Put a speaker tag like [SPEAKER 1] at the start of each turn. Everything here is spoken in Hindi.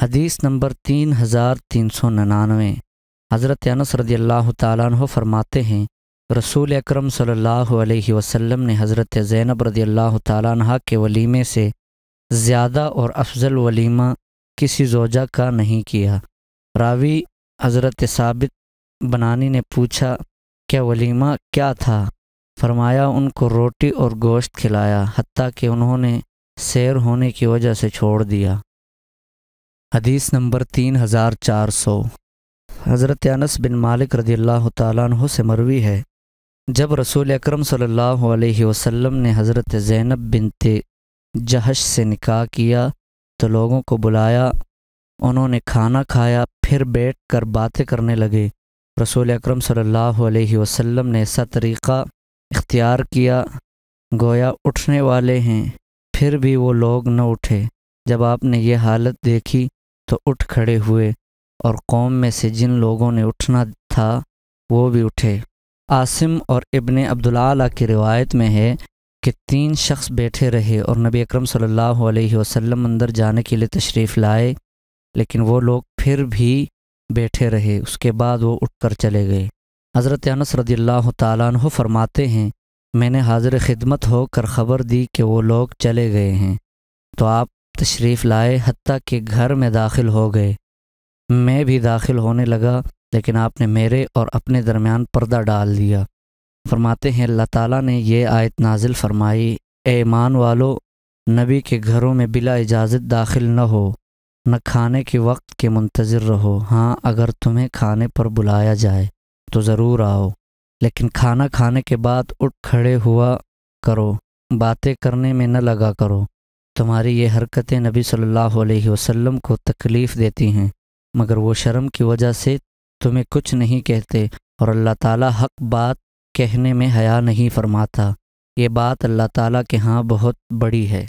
[SPEAKER 1] हदीस नंबर तीन हज़ार तीन सौ निन्यानवे हज़रत अनस रदी अल्लाह तह फरमाते हैं रसूल अकरम सल्लल्लाहु अलैहि वसल्लम ने हज़रत ज़ैनब रदी अल्लाह तह के वलीमे से ज़्यादा और अफजल वलीमा किसी जोजा का नहीं किया रावी हज़रत साबित बनानी ने पूछा क्या वलीमा क्या था फरमाया उनको रोटी और गोश्त खिलाया हती कि उन्होंने सैर होने की वजह से छोड़ दिया हदीस नंबर तीन हज़ार चार सौ हज़रत अनस बिन मालिक रदी अल्लाह तु से मरवी है जब रसूल अक्रम सम ने हज़रत ज़ैनब ते जहश से निकाह किया तो लोगों को बुलाया उन्होंने खाना खाया फिर बैठ कर बातें करने लगे रसूल अक्रम सम ने ऐसा तरीक़ा इख्तियार किया गोया उठने वाले हैं फिर भी वो लोग न उठे जब आपने ये हालत देखी तो उठ खड़े हुए और कौम में से जिन लोगों ने उठना था वो भी उठे आसिम और इबन अब्दुल्ला की रिवायत में है कि तीन शख्स बैठे रहे और नबी अकरम सल्लल्लाहु अलैहि वसल्लम अंदर जाने के लिए तशरीफ़ लाए लेकिन वो लोग फिर भी बैठे रहे उसके बाद वो उठकर चले गए हज़रत अनस रदी तु फरमाते हैं मैंने हाजिर ख़िदमत होकर ख़बर दी कि वो लोग चले गए हैं तो आप तशरीफ़ लाए हती के घर में दाखिल हो गए मैं भी दाखिल होने लगा लेकिन आपने मेरे और अपने दरमियान पर्दा डाल दिया फरमाते हैं अल्लाह ताला ने यह आयत नाजिल फरमाई ईमान वालो नबी के घरों में बिला इजाज़त दाखिल न हो न खाने के वक्त के मुंतज़र रहो हाँ अगर तुम्हें खाने पर बुलाया जाए तो ज़रूर आओ लेकिन खाना खाने के बाद उठ खड़े हुआ करो बातें करने में न लगा करो तुम्हारी ये हरकतें नबी सल्लल्लाहु अलैहि वसल्लम को तकलीफ़ देती हैं मगर वो शर्म की वजह से तुम्हें कुछ नहीं कहते और अल्लाह ताला हक बात कहने में हया नहीं फरमाता ये बात अल्लाह ताला के यहाँ बहुत बड़ी है